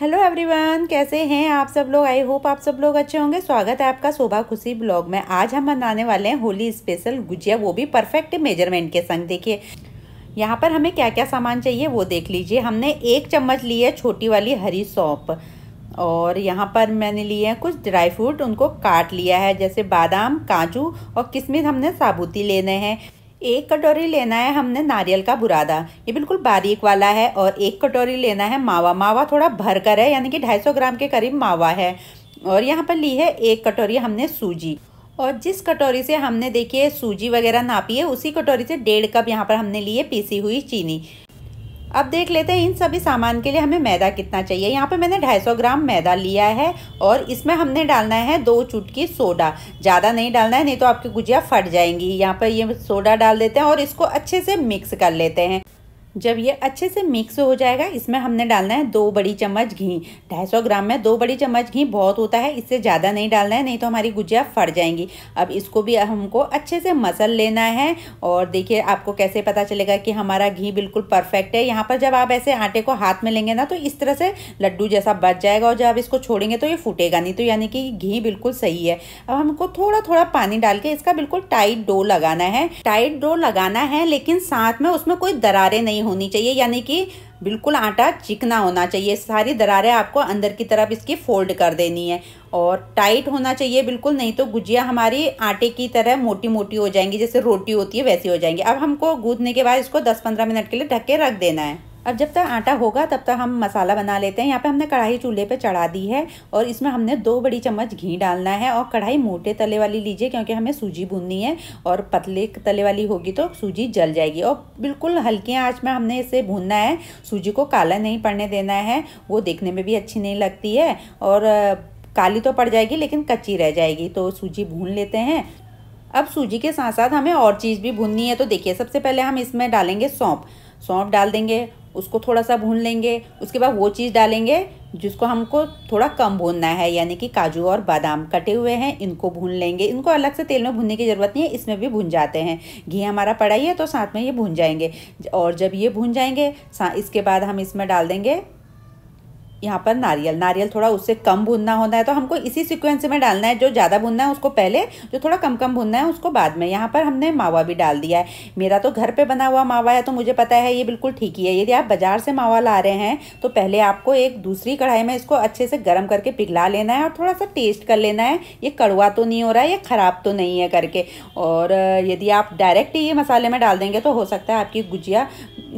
hello everyone कैसे हैं आप सब लोग आई होप आप सब लोग अच्छे होंगे स्वागत है आपका शोभा खुशी ब्लॉग में आज हम बनाने वाले हैं होली स्पेशल गुजिया वो भी परफेक्ट मेजरमेंट के संग देखिए यहाँ पर हमें क्या क्या सामान चाहिए वो देख लीजिए हमने एक चम्मच ली है छोटी वाली हरी सौंप और यहाँ पर मैंने लिए हैं कुछ ड्राई फ्रूट उनको काट लिया है जैसे बादाम काजू और किशमिश हमने साबुती लेने हैं एक कटोरी लेना है हमने नारियल का बुरादा ये बिल्कुल बारीक वाला है और एक कटोरी लेना है मावा मावा थोड़ा भर कर है यानी कि 250 ग्राम के करीब मावा है और यहाँ पर ली है एक कटोरी हमने सूजी और जिस कटोरी से हमने देखिए सूजी वगैरह नापी है उसी कटोरी से डेढ़ कप यहाँ पर हमने लिए पीसी हुई चीनी अब देख लेते हैं इन सभी सामान के लिए हमें मैदा कितना चाहिए यहाँ पे मैंने 250 ग्राम मैदा लिया है और इसमें हमने डालना है दो चुटकी सोडा ज़्यादा नहीं डालना है नहीं तो आपकी गुजिया फट जाएंगी यहाँ पर ये सोडा डाल देते हैं और इसको अच्छे से मिक्स कर लेते हैं जब ये अच्छे से मिक्स हो जाएगा इसमें हमने डालना है दो बड़ी चम्मच घी 250 ग्राम में दो बड़ी चम्मच घी बहुत होता है इससे ज़्यादा नहीं डालना है नहीं तो हमारी गुजिया फट जाएंगी अब इसको भी हमको अच्छे से मसल लेना है और देखिए आपको कैसे पता चलेगा कि हमारा घी बिल्कुल परफेक्ट है यहाँ पर जब आप ऐसे आटे को हाथ में लेंगे ना तो इस तरह से लड्डू जैसा बच जाएगा और जब आप इसको छोड़ेंगे तो ये फूटेगा नहीं तो यानी कि घी बिल्कुल सही है अब हमको थोड़ा थोड़ा पानी डाल के इसका बिल्कुल टाइट डो लगाना है टाइट डो लगाना है लेकिन साथ में उसमें कोई दरारे नहीं होनी चाहिए यानी कि बिल्कुल आटा चिकना होना चाहिए सारी दरारें आपको अंदर की तरफ इसकी फोल्ड कर देनी है और टाइट होना चाहिए बिल्कुल नहीं तो गुजिया हमारी आटे की तरह मोटी मोटी हो जाएंगी जैसे रोटी होती है वैसी हो जाएंगी अब हमको गूंदने के बाद इसको 10-15 मिनट के लिए ढक के रख देना है अब जब तक आटा होगा तब तक हम मसाला बना लेते हैं यहाँ पे हमने कढ़ाई चूल्हे पे चढ़ा दी है और इसमें हमने दो बड़ी चम्मच घी डालना है और कढ़ाई मोटे तले वाली लीजिए क्योंकि हमें सूजी भूननी है और पतले तले वाली होगी तो सूजी जल जाएगी और बिल्कुल हल्की आँच में हमने इसे भूनना है सूजी को काला नहीं पड़ने देना है वो देखने में भी अच्छी नहीं लगती है और काली तो पड़ जाएगी लेकिन कच्ची रह जाएगी तो सूजी भून लेते हैं अब सूजी के साथ साथ हमें और चीज़ भी भूननी है तो देखिए सबसे पहले हम इसमें डालेंगे सौंप सौंप डाल देंगे उसको थोड़ा सा भून लेंगे उसके बाद वो चीज़ डालेंगे जिसको हमको थोड़ा कम भूनना है यानी कि काजू और बादाम कटे हुए हैं इनको भून लेंगे इनको अलग से तेल में भूनने की ज़रूरत नहीं है इसमें भी भून जाते हैं घी हमारा पड़ा ही है तो साथ में ये भून जाएंगे और जब ये भून जाएंगे इसके बाद हम इसमें डाल देंगे यहाँ पर नारियल नारियल थोड़ा उससे कम भुनना होना है तो हमको इसी सिक्वेंस में डालना है जो ज़्यादा भुनना है उसको पहले जो थोड़ा कम कम भुनना है उसको बाद में यहाँ पर हमने मावा भी डाल दिया है मेरा तो घर पर बना हुआ मावा है तो मुझे पता है ये बिल्कुल ठीक ही है यदि आप बाज़ार से मावा ला रहे हैं तो पहले आपको एक दूसरी कढ़ाई में इसको अच्छे से गर्म करके पिघला लेना है और थोड़ा सा टेस्ट कर लेना है ये कड़वा तो नहीं हो रहा है ये ख़राब तो नहीं है करके और यदि आप डायरेक्ट ये मसाले में डाल देंगे तो हो सकता है आपकी गुजिया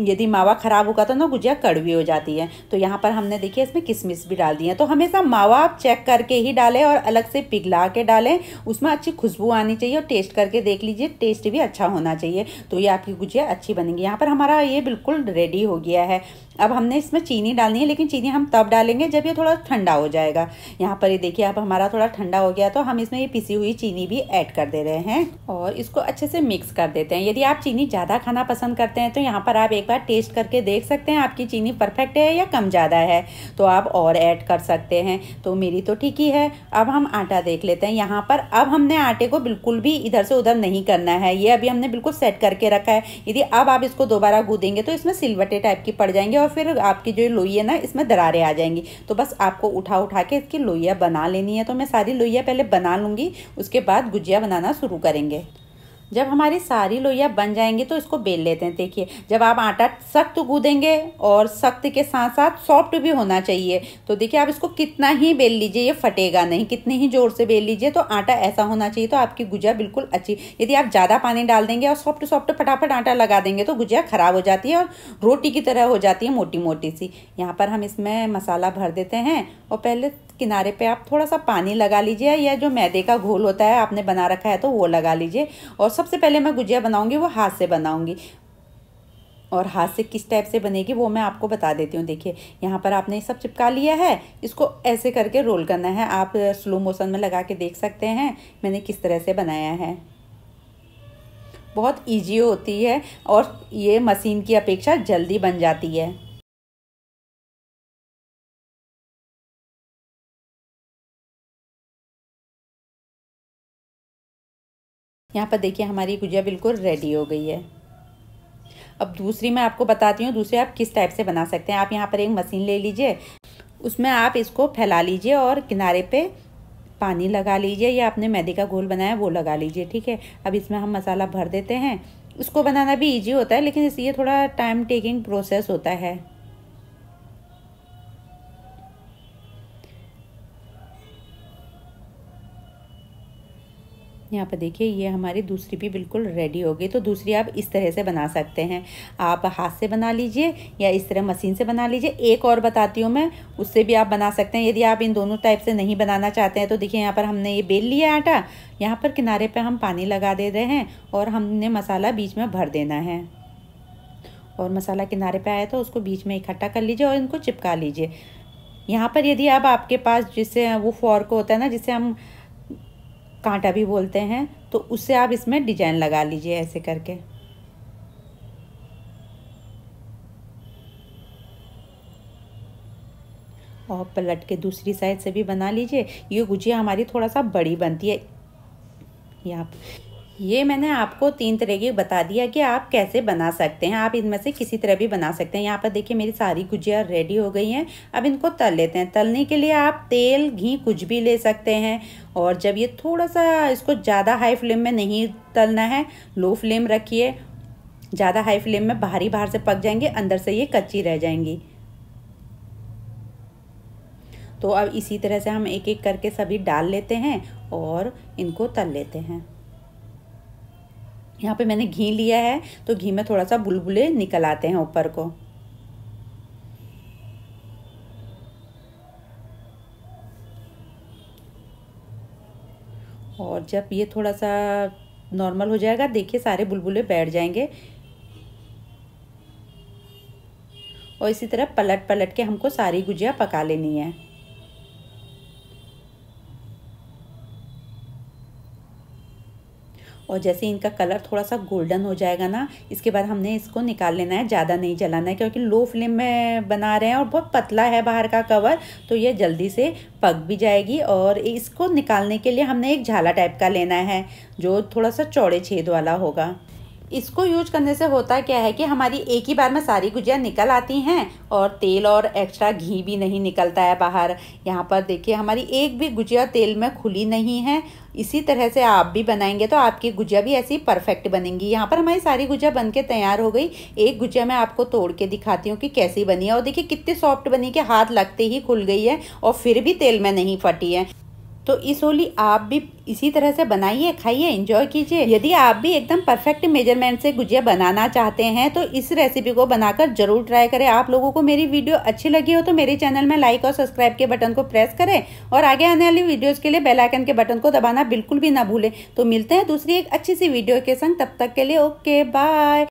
यदि मावा ख़राब होगा तो ना गुजिया कड़वी हो जाती है तो यहाँ पर हमने देखिए इसमें किशमिश भी डाल दी है तो हमेशा मावा आप चेक करके ही डालें और अलग से पिघला के डालें उसमें अच्छी खुशबू आनी चाहिए और टेस्ट करके देख लीजिए टेस्ट भी अच्छा होना चाहिए तो ये आपकी गुजिया अच्छी बनेगी यहाँ पर हमारा ये बिल्कुल रेडी हो गया है अब हमने इसमें चीनी डालनी है लेकिन चीनी हम तब डालेंगे जब ये थोड़ा ठंडा हो जाएगा यहाँ पर ये देखिए अब हमारा थोड़ा ठंडा हो गया तो हम इसमें ये पिसी हुई चीनी भी ऐड कर दे रहे हैं और इसको अच्छे से मिक्स कर देते हैं यदि आप चीनी ज़्यादा खाना पसंद करते हैं तो यहाँ पर आप एक बार टेस्ट करके देख सकते हैं आपकी चीनी परफेक्ट है या कम ज़्यादा है तो आप और ऐड कर सकते हैं तो मेरी तो ठीक ही है अब हम आटा देख लेते हैं यहाँ पर अब हमने आटे को बिल्कुल भी इधर से उधर नहीं करना है ये अभी हमने बिल्कुल सेट करके रखा है यदि अब आप इसको दोबारा गूदेंगे तो इसमें सिलवटे टाइप की पड़ जाएंगे और और फिर आपकी जो लोई है ना इसमें दरारें आ जाएंगी तो बस आपको उठा उठा के इसकी लोइया बना लेनी है तो मैं सारी लोइया पहले बना लूँगी उसके बाद गुजिया बनाना शुरू करेंगे जब हमारी सारी लोहिया बन जाएंगी तो इसको बेल लेते हैं देखिए जब आप आटा सख्त गूदेंगे और सख्त के साथ साथ सॉफ्ट भी होना चाहिए तो देखिए आप इसको कितना ही बेल लीजिए ये फटेगा नहीं कितने ही ज़ोर से बेल लीजिए तो आटा ऐसा होना चाहिए तो आपकी गुजिया बिल्कुल अच्छी यदि आप ज़्यादा पानी डाल देंगे और सॉफ्ट सॉफ्ट फटाफट आटा लगा देंगे तो गुजिया ख़राब हो जाती है और रोटी की तरह हो जाती है मोटी मोटी सी यहाँ पर हम इसमें मसाला भर देते हैं और पहले किनारे पे आप थोड़ा सा पानी लगा लीजिए या जो मैदे का घोल होता है आपने बना रखा है तो वो लगा लीजिए और सबसे पहले मैं गुजिया बनाऊँगी वो हाथ से बनाऊँगी और हाथ से किस टाइप से बनेगी वो मैं आपको बता देती हूँ देखिए यहाँ पर आपने सब चिपका लिया है इसको ऐसे करके रोल करना है आप स्लो मोशन में लगा के देख सकते हैं मैंने किस तरह से बनाया है बहुत ईजी होती है और ये मशीन की अपेक्षा जल्दी बन जाती है यहाँ पर देखिए हमारी गुजिया बिल्कुल रेडी हो गई है अब दूसरी मैं आपको बताती हूँ दूसरी आप किस टाइप से बना सकते हैं आप यहाँ पर एक मशीन ले लीजिए उसमें आप इसको फैला लीजिए और किनारे पे पानी लगा लीजिए या आपने मैदे का घोल बनाया वो लगा लीजिए ठीक है अब इसमें हम मसाला भर देते हैं उसको बनाना भी ईजी होता है लेकिन इस ये थोड़ा टाइम टेकिंग प्रोसेस होता है यहाँ पर देखिए ये हमारी दूसरी भी बिल्कुल रेडी हो गई तो दूसरी आप इस तरह से बना सकते हैं आप हाथ से बना लीजिए या इस तरह मशीन से बना लीजिए एक और बताती हूँ मैं उससे भी आप बना सकते हैं यदि आप इन दोनों टाइप से नहीं बनाना चाहते हैं तो देखिए यहाँ पर हमने ये बेल लिया आटा यहाँ पर किनारे पर हम पानी लगा दे रहे हैं और हमने मसाला बीच में भर देना है और मसाला किनारे पर आया तो उसको बीच में इकट्ठा कर लीजिए और इनको चिपका लीजिए यहाँ पर यदि अब आपके पास जिससे वो फॉर्क होता है ना जिससे हम कांटा भी बोलते हैं तो उससे आप इसमें डिजाइन लगा लीजिए ऐसे करके और पलट के दूसरी साइड से भी बना लीजिए ये गुजिया हमारी थोड़ा सा बड़ी बनती है यहाँ ये मैंने आपको तीन तरह की बता दिया कि आप कैसे बना सकते हैं आप इनमें से किसी तरह भी बना सकते हैं यहाँ पर देखिए मेरी सारी गुजिया रेडी हो गई हैं अब इनको तल लेते हैं तलने के लिए आप तेल घी कुछ भी ले सकते हैं और जब ये थोड़ा सा इसको ज़्यादा हाई फ्लेम में नहीं तलना है लो फ्लेम रखिए ज़्यादा हाई फ्लेम में बाहरी बाहर से पक जाएंगे अंदर से ये कच्ची रह जाएंगी तो अब इसी तरह से हम एक एक करके सभी डाल लेते हैं और इनको तल लेते हैं यहाँ पे मैंने घी लिया है तो घी में थोड़ा सा बुलबुले निकल आते हैं ऊपर को और जब ये थोड़ा सा नॉर्मल हो जाएगा देखिए सारे बुलबुले बैठ जाएंगे और इसी तरह पलट पलट के हमको सारी गुजिया पका लेनी है और जैसे इनका कलर थोड़ा सा गोल्डन हो जाएगा ना इसके बाद हमने इसको निकाल लेना है ज़्यादा नहीं जलाना है क्योंकि लो फ्लेम में बना रहे हैं और बहुत पतला है बाहर का कवर तो ये जल्दी से पक भी जाएगी और इसको निकालने के लिए हमने एक झाला टाइप का लेना है जो थोड़ा सा चौड़े छेद वाला होगा इसको यूज करने से होता क्या है कि हमारी एक ही बार में सारी गुजिया निकल आती हैं और तेल और एक्स्ट्रा घी भी नहीं निकलता है बाहर यहाँ पर देखिए हमारी एक भी गुजिया तेल में खुली नहीं है इसी तरह से आप भी बनाएंगे तो आपकी गुजिया भी ऐसी परफेक्ट बनेंगी यहाँ पर हमारी सारी गुजिया बन के तैयार हो गई एक गुजिया मैं आपको तोड़ के दिखाती हूँ कि कैसी बनी है और देखिए कितनी सॉफ्ट बनी कि हाथ लगते ही खुल गई है और फिर भी तेल में नहीं फटी है तो इस होली आप भी इसी तरह से बनाइए खाइए इंजॉय कीजिए यदि आप भी एकदम परफेक्ट मेजरमेंट से गुजिया बनाना चाहते हैं तो इस रेसिपी को बनाकर जरूर ट्राई करें आप लोगों को मेरी वीडियो अच्छी लगी हो तो मेरे चैनल में लाइक और सब्सक्राइब के बटन को प्रेस करें और आगे आने वाली वीडियोज़ के लिए बेलाइकन के बटन को दबाना बिल्कुल भी ना भूलें तो मिलते हैं दूसरी एक अच्छी सी वीडियो के संग तब तक के लिए ओके बाय